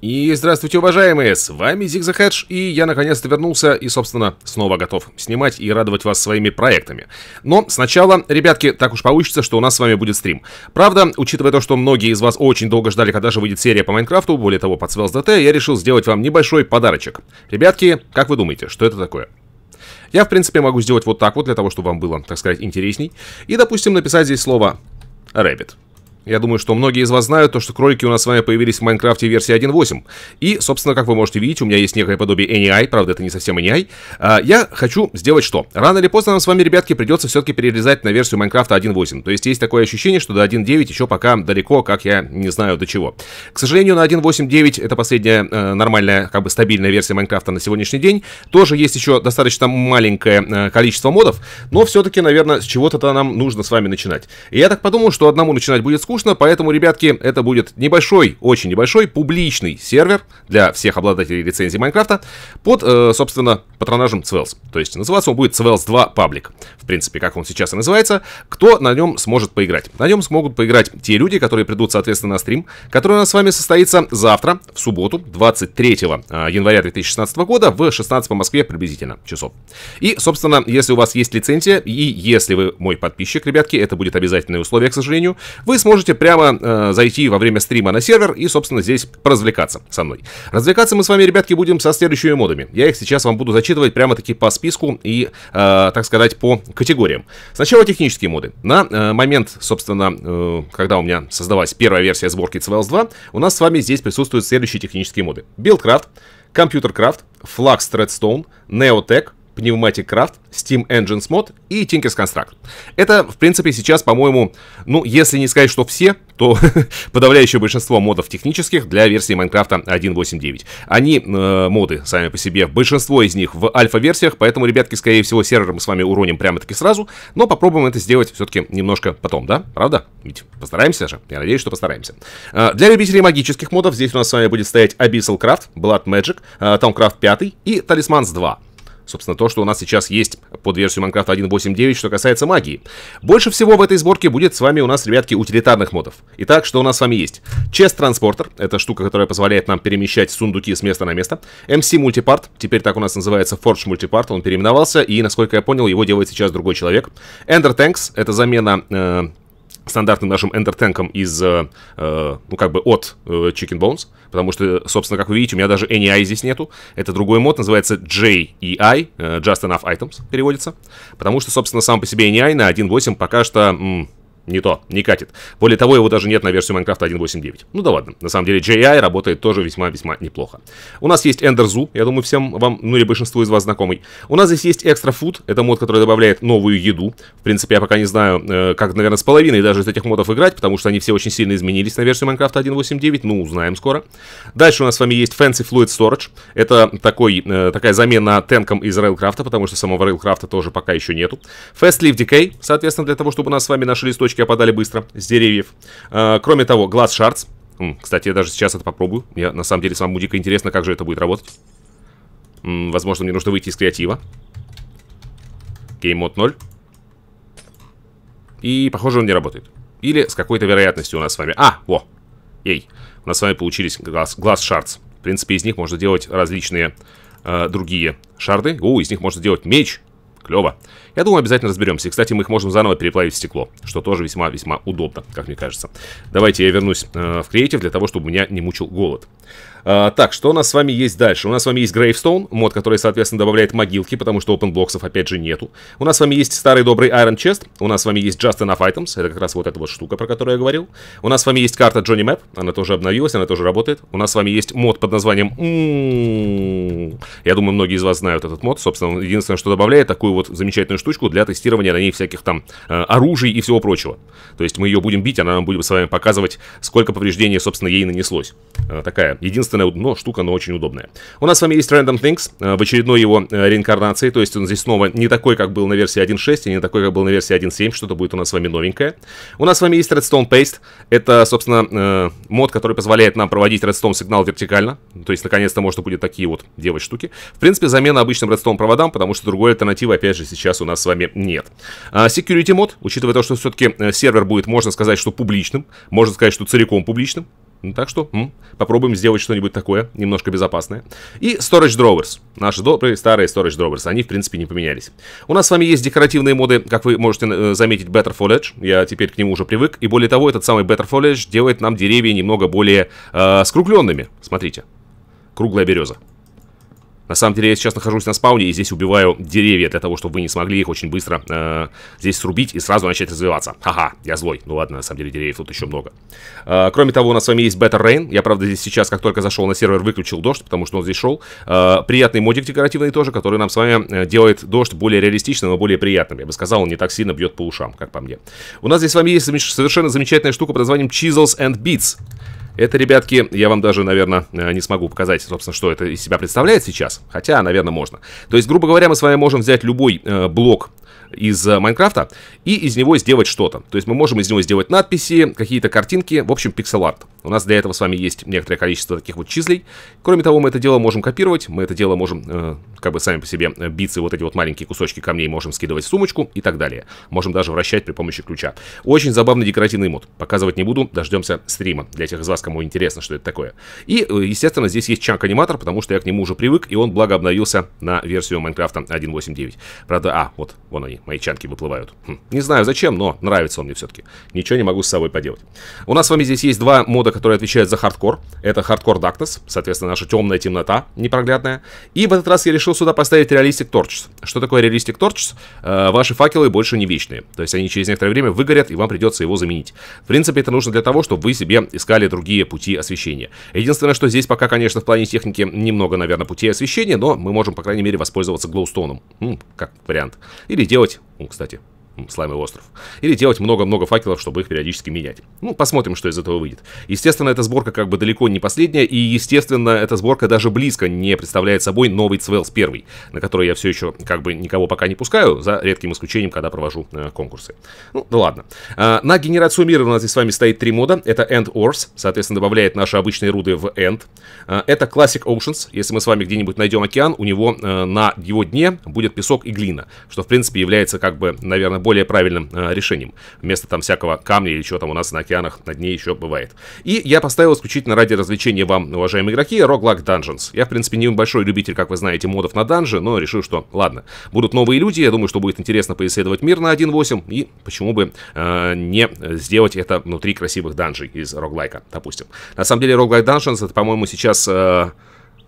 И здравствуйте, уважаемые, с вами Зигзаг Хедж, и я наконец-то вернулся и, собственно, снова готов снимать и радовать вас своими проектами. Но сначала, ребятки, так уж получится, что у нас с вами будет стрим. Правда, учитывая то, что многие из вас очень долго ждали, когда же выйдет серия по Майнкрафту, более того, под Swells DT, я решил сделать вам небольшой подарочек. Ребятки, как вы думаете, что это такое? Я, в принципе, могу сделать вот так вот, для того, чтобы вам было, так сказать, интересней. И, допустим, написать здесь слово "Рэббит". Я думаю, что многие из вас знают то, что кролики у нас с вами появились в Майнкрафте версии 1.8. И, собственно, как вы можете видеть, у меня есть некое подобие NEI, правда, это не совсем NEI. А, я хочу сделать что? Рано или поздно нам с вами, ребятки, придется все-таки перерезать на версию Майнкрафта 1.8. То есть есть такое ощущение, что до 1.9 еще пока далеко, как я не знаю до чего. К сожалению, на 1.8.9, это последняя э, нормальная, как бы стабильная версия Майнкрафта на сегодняшний день, тоже есть еще достаточно маленькое э, количество модов, но все-таки, наверное, с чего-то нам нужно с вами начинать. И я так подумал, что одному начинать будет скучно, скучно, поэтому, ребятки, это будет небольшой, очень небольшой публичный сервер для всех обладателей лицензии Майнкрафта под, э, собственно, патронажем Swells. То есть называться он будет Swells 2 Паблик. в принципе, как он сейчас и называется. Кто на нем сможет поиграть? На нем смогут поиграть те люди, которые придут, соответственно, на стрим, который у нас с вами состоится завтра, в субботу, 23 э, января 2016 года в 16 по Москве приблизительно часов. И, собственно, если у вас есть лицензия и если вы мой подписчик, ребятки, это будет обязательное условие, к сожалению, вы сможете можете прямо э, зайти во время стрима на сервер и, собственно, здесь развлекаться со мной. Развлекаться мы с вами, ребятки, будем со следующими модами. Я их сейчас вам буду зачитывать прямо-таки по списку и, э, так сказать, по категориям. Сначала технические моды. На э, момент, собственно, э, когда у меня создалась первая версия сборки CVLS 2, у нас с вами здесь присутствуют следующие технические моды. Buildcraft, ComputerCraft, Flux Threadstone, Neotech, Pneumatic Craft, Steam Engines Mod и Tinkers Construct. Это, в принципе, сейчас, по-моему, ну, если не сказать, что все, то подавляющее большинство модов технических для версии Майнкрафта 1.8.9. Они, э, моды, сами по себе, большинство из них в альфа-версиях, поэтому, ребятки, скорее всего, сервер мы с вами уроним прямо-таки сразу, но попробуем это сделать все-таки немножко потом, да? Правда? Ведь постараемся же. Я надеюсь, что постараемся. Э, для любителей магических модов здесь у нас с вами будет стоять Abyssal Craft, Blood Magic, э, Tomcraft 5 и Талисманс 2. Собственно, то, что у нас сейчас есть под версию Minecraft 1.8.9, что касается магии. Больше всего в этой сборке будет с вами у нас, ребятки, утилитарных модов. Итак, что у нас с вами есть? Чест-транспортер, это штука, которая позволяет нам перемещать сундуки с места на место. MC Multipart, теперь так у нас называется Forge Multipart, он переименовался, и, насколько я понял, его делает сейчас другой человек. Ender Tanks, это замена э, стандартным нашим энтертенком из, э, э, ну, как бы от э, Chicken Bones, потому что, собственно, как вы видите, у меня даже NEI здесь нету. Это другой мод, называется JEI, э, Just Enough Items переводится, потому что, собственно, сам по себе NEI на 1.8 пока что... М- не то, не катит. Более того, его даже нет на версию Майнкрафта 1.8.9. Ну да ладно. На самом деле JI работает тоже весьма-весьма неплохо. У нас есть Ender Zoo, я думаю, всем вам, ну или большинству из вас знакомый. У нас здесь есть Extra Food, это мод, который добавляет новую еду. В принципе, я пока не знаю, э, как, наверное, с половиной даже из этих модов играть, потому что они все очень сильно изменились на версию Майнкрафта 1.8.9, ну узнаем скоро. Дальше у нас с вами есть Fancy Fluid Storage. Это такой, э, такая замена тенкам из Railcraft, потому что самого Railcraft тоже пока еще нету. Fast Leaf Decay, соответственно, для того, чтобы у нас с вами наши листочки ящики опадали быстро, с деревьев. А, кроме того, глаз шарц. Кстати, я даже сейчас это попробую. Я на самом деле самому дико интересно, как же это будет работать. возможно, мне нужно выйти из креатива. Гейммод 0. И, похоже, он не работает. Или с какой-то вероятностью у нас с вами... А, во! Ей! У нас с вами получились глаз, глаз шарц. В принципе, из них можно делать различные э, другие шарды. О, из них можно делать меч. Клево. Я думаю, обязательно разберемся. И, кстати, мы их можем заново переплавить в стекло, что тоже весьма-весьма удобно, как мне кажется. Давайте я вернусь э, в креатив для того, чтобы меня не мучил голод. А, так, что у нас с вами есть дальше? У нас с вами есть Gravestone мод, который, соответственно, добавляет могилки, потому что опенблоксов, опять же, нету. У нас с вами есть старый добрый Iron Chest. У нас с вами есть Just Enough Items. Это как раз вот эта вот штука, про которую я говорил. У нас с вами есть карта Johnny Map. Она тоже обновилась, она тоже работает. У нас с вами есть мод под названием... «М-м-м». Я думаю, многие из вас знают этот мод. Собственно, единственное, что добавляет, такую вот замечательную штучку для тестирования на ней всяких там э, оружий и всего прочего. То есть мы ее будем бить, она нам будет с вами показывать, сколько повреждений, собственно, ей нанеслось. Э, такая Единственная, но штука, но очень удобная. У нас с вами есть Random Things э, в очередной его э, реинкарнации, то есть он здесь снова не такой, как был на версии 1.6 и не такой, как был на версии 1.7, что-то будет у нас с вами новенькое. У нас с вами есть Redstone Paste, это, собственно, э, мод, который позволяет нам проводить Redstone сигнал вертикально, то есть, наконец-то, можно будет такие вот делать штуки. В принципе, замена обычным Redstone проводам, потому что другой альтернативы, опять же, сейчас у нас с вами нет. А, security мод, учитывая то, что все-таки сервер будет, можно сказать, что публичным, можно сказать, что целиком публичным, ну, так что м, попробуем сделать что-нибудь такое, немножко безопасное. И Storage Drawers. Наши добрые старые Storage Drawers. Они, в принципе, не поменялись. У нас с вами есть декоративные моды, как вы можете э, заметить, Better Foliage. Я теперь к нему уже привык. И более того, этот самый Better Foliage делает нам деревья немного более э, скругленными. Смотрите. Круглая береза. На самом деле я сейчас нахожусь на спауне и здесь убиваю деревья для того, чтобы вы не смогли их очень быстро э, здесь срубить и сразу начать развиваться. Ха-ха, я злой. Ну ладно, на самом деле деревьев тут еще много. Э, кроме того, у нас с вами есть Better Rain. Я, правда, здесь сейчас, как только зашел на сервер, выключил дождь, потому что он здесь шел. Э, приятный модик декоративный тоже, который нам с вами э, делает дождь более реалистичным и более приятным. Я бы сказал, он не так сильно бьет по ушам, как по мне. У нас здесь с вами есть совершенно замечательная штука под названием Chisels and Beats. Это, ребятки, я вам даже, наверное, э, не смогу показать, собственно, что это из себя представляет сейчас. Хотя, наверное, можно. То есть, грубо говоря, мы с вами можем взять любой э, блок из э, Майнкрафта и из него сделать что-то. То есть мы можем из него сделать надписи, какие-то картинки, в общем, пиксель-арт. У нас для этого с вами есть некоторое количество таких вот чизлей. Кроме того, мы это дело можем копировать, мы это дело можем, э, как бы сами по себе, э, биться вот эти вот маленькие кусочки камней можем скидывать в сумочку и так далее. Можем даже вращать при помощи ключа. Очень забавный декоративный мод. Показывать не буду, дождемся стрима. Для тех из вас, кому интересно, что это такое. И, э, естественно, здесь есть чанк-аниматор, потому что я к нему уже привык, и он, благо, обновился на версию Майнкрафта 1.8.9. Правда, а, вот, вон они, мои чанки, выплывают. Хм. Не знаю зачем, но нравится он мне все-таки. Ничего не могу с собой поделать. У нас с вами здесь есть два мода, которые отвечают за хардкор. Это хардкор Darkness, соответственно, наша темная темнота, непроглядная. И в этот раз я решил сюда поставить Realistic Torches. Что такое Realistic Torches? Э, ваши факелы больше не вечные. То есть они через некоторое время выгорят, и вам придется его заменить. В принципе, это нужно для того, чтобы вы себе искали другие пути освещения. Единственное, что здесь пока, конечно, в плане техники немного, наверное, путей освещения, но мы можем, по крайней мере, воспользоваться глоустоуном. Хм, как вариант. Или делать делать. кстати слаймовый остров. Или делать много-много факелов, чтобы их периодически менять. Ну, посмотрим, что из этого выйдет. Естественно, эта сборка как бы далеко не последняя, и, естественно, эта сборка даже близко не представляет собой новый Цвелс 1, на который я все еще как бы никого пока не пускаю, за редким исключением, когда провожу э, конкурсы. Ну, да ладно. Э, на генерацию мира у нас здесь с вами стоит три мода. Это End Ors, соответственно, добавляет наши обычные руды в End. Э, это Classic Oceans. Если мы с вами где-нибудь найдем океан, у него э, на его дне будет песок и глина, что, в принципе, является как бы, наверное, более правильным э, решением. Вместо там всякого камня или чего там у нас на океанах на дне еще бывает. И я поставил исключительно ради развлечения вам, уважаемые игроки, Roguelike Dungeons. Я, в принципе, не большой любитель, как вы знаете, модов на данжи, но решил, что ладно. Будут новые люди, я думаю, что будет интересно поисследовать мир на 1.8, и почему бы э, не сделать это внутри красивых данжей из Roguelike, допустим. На самом деле, Roguelike Dungeons, это, по-моему, сейчас... Э,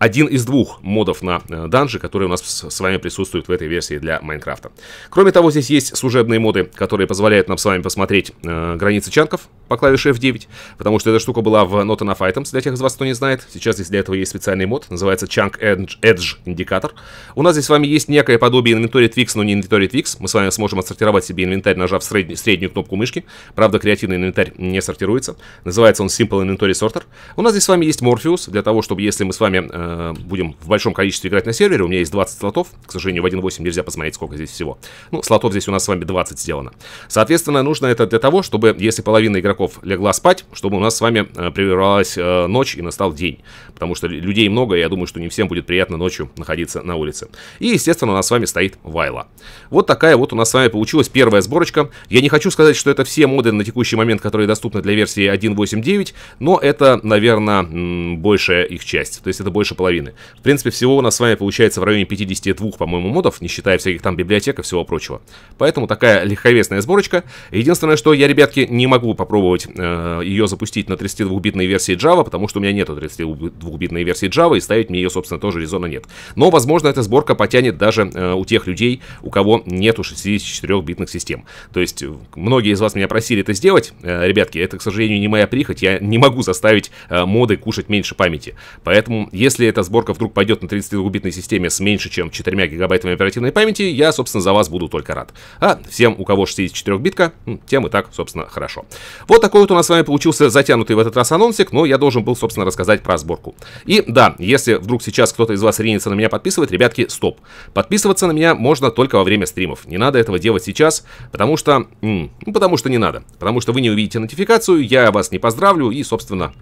один из двух модов на э, данжи, которые у нас с вами присутствуют в этой версии для Майнкрафта. Кроме того, здесь есть служебные моды, которые позволяют нам с вами посмотреть э, границы чанков по клавише F9, потому что эта штука была в Not Enough Items, для тех из вас, кто не знает. Сейчас здесь для этого есть специальный мод, называется Chunk Edge, Indicator. У нас здесь с вами есть некое подобие инвентаря Twix, но не инвентаря Twix. Мы с вами сможем отсортировать себе инвентарь, нажав средний, среднюю кнопку мышки. Правда, креативный инвентарь не сортируется. Называется он Simple Inventory Sorter. У нас здесь с вами есть Morpheus, для того, чтобы если мы с вами э, Э, будем в большом количестве играть на сервере. У меня есть 20 слотов. К сожалению, в 1.8 нельзя посмотреть, сколько здесь всего. Ну, слотов здесь у нас с вами 20 сделано. Соответственно, нужно это для того, чтобы, если половина игроков легла спать, чтобы у нас с вами э, прервалась э, ночь и настал день. Потому что людей много, и я думаю, что не всем будет приятно ночью находиться на улице. И, естественно, у нас с вами стоит Вайла. Вот такая вот у нас с вами получилась первая сборочка. Я не хочу сказать, что это все моды на текущий момент, которые доступны для версии 1.8.9, но это, наверное, большая их часть. То есть это больше половины. В принципе, всего у нас с вами получается в районе 52, по-моему, модов, не считая всяких там библиотек и всего прочего. Поэтому такая легковесная сборочка. Единственное, что я, ребятки, не могу попробовать э, ее запустить на 32-битной версии Java, потому что у меня нету 32-битной версии Java, и ставить мне ее, собственно, тоже резона нет. Но, возможно, эта сборка потянет даже э, у тех людей, у кого нету 64-битных систем. То есть, многие из вас меня просили это сделать. Э, ребятки, это, к сожалению, не моя прихоть, я не могу заставить э, моды кушать меньше памяти. Поэтому, если эта сборка вдруг пойдет на 32-битной системе с меньше, чем 4 гигабайтами оперативной памяти, я, собственно, за вас буду только рад. А всем, у кого 64-битка, тем и так, собственно, хорошо. Вот такой вот у нас с вами получился затянутый в этот раз анонсик, но я должен был, собственно, рассказать про сборку. И да, если вдруг сейчас кто-то из вас ринется на меня подписывать, ребятки, стоп. Подписываться на меня можно только во время стримов. Не надо этого делать сейчас, потому что... Ну, потому что не надо. Потому что вы не увидите нотификацию, я вас не поздравлю и, собственно...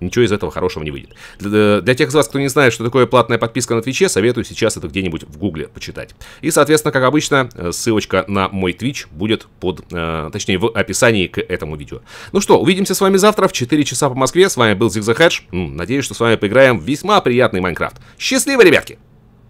Ничего из этого хорошего не выйдет. Для, для тех из вас, кто не знает, что такое платная подписка на Твиче, советую сейчас это где-нибудь в Гугле почитать. И, соответственно, как обычно, э, ссылочка на мой Твич будет под, э, точнее, в описании к этому видео. Ну что, увидимся с вами завтра в 4 часа по Москве. С вами был Зигзахедж. Надеюсь, что с вами поиграем в весьма приятный Майнкрафт. Счастливо, ребятки!